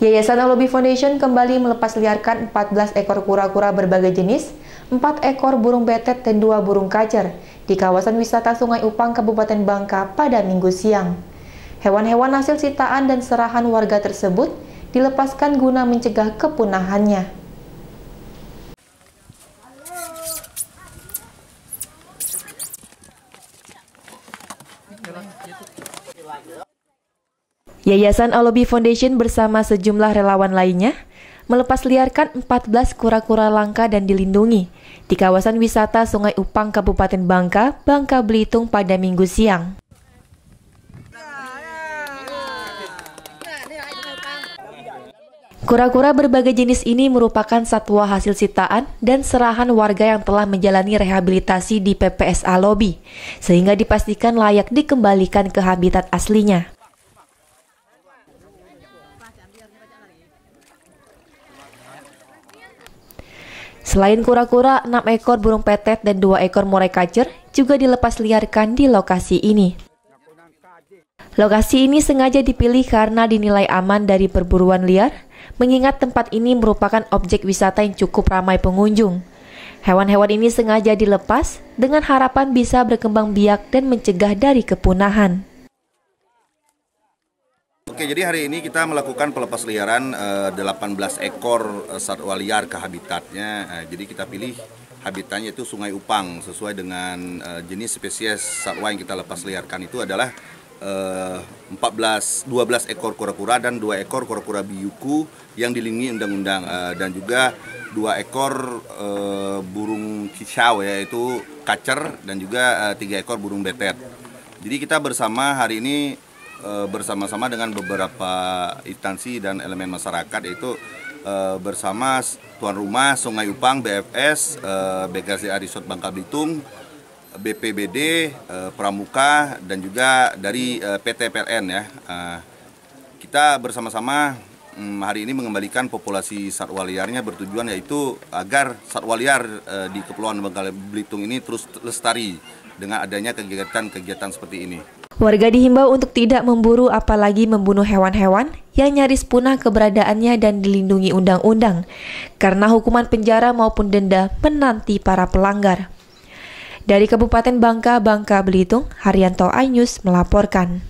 Yayasan Alobi Foundation kembali melepas liarkan 14 ekor kura-kura berbagai jenis, 4 ekor burung betet dan 2 burung kacer di kawasan wisata Sungai Upang, Kabupaten Bangka pada minggu siang. Hewan-hewan hasil sitaan dan serahan warga tersebut dilepaskan guna mencegah kepunahannya. Yayasan Alobi Foundation bersama sejumlah relawan lainnya melepas liarkan 14 kura-kura langka dan dilindungi di kawasan wisata Sungai Upang, Kabupaten Bangka, Bangka Belitung pada minggu siang. Kura-kura berbagai jenis ini merupakan satwa hasil sitaan dan serahan warga yang telah menjalani rehabilitasi di PPSA Lobby, sehingga dipastikan layak dikembalikan ke habitat aslinya. Selain kura-kura, 6 ekor burung petet dan 2 ekor murai kacer juga dilepas liarkan di lokasi ini. Lokasi ini sengaja dipilih karena dinilai aman dari perburuan liar, mengingat tempat ini merupakan objek wisata yang cukup ramai pengunjung. Hewan-hewan ini sengaja dilepas dengan harapan bisa berkembang biak dan mencegah dari kepunahan. Oke, jadi hari ini kita melakukan pelepas liaran uh, eh, 18 ekor eh, satwa liar ke habitatnya. Uh, jadi kita pilih habitatnya itu Sungai Upang sesuai dengan uh, jenis spesies satwa yang kita lepas liarkan itu adalah uh, 14 12 ekor kura-kura dan 2 ekor kura-kura biuku yang dilindungi undang-undang uh, dan juga dua ekor burung kicau yaitu kacer dan juga eh, tiga ekor burung betet. Jadi kita bersama hari ini Eh, bersama-sama dengan beberapa instansi dan elemen masyarakat yaitu eh, bersama tuan rumah Sungai Upang BFS e, eh, BKCA Resort Bangka Belitung BPBD Pramuka dan juga dari PT PLN ya kita bersama-sama mm, hari ini mengembalikan populasi satwa liarnya bertujuan yaitu agar satwa liar di Kepulauan Bangka Belitung ini terus lestari dengan adanya kegiatan-kegiatan seperti ini. Warga dihimbau untuk tidak memburu apalagi membunuh hewan-hewan yang nyaris punah keberadaannya dan dilindungi undang-undang, karena hukuman penjara maupun denda menanti para pelanggar. Dari Kabupaten Bangka, Bangka Belitung, Haryanto Ainyus melaporkan.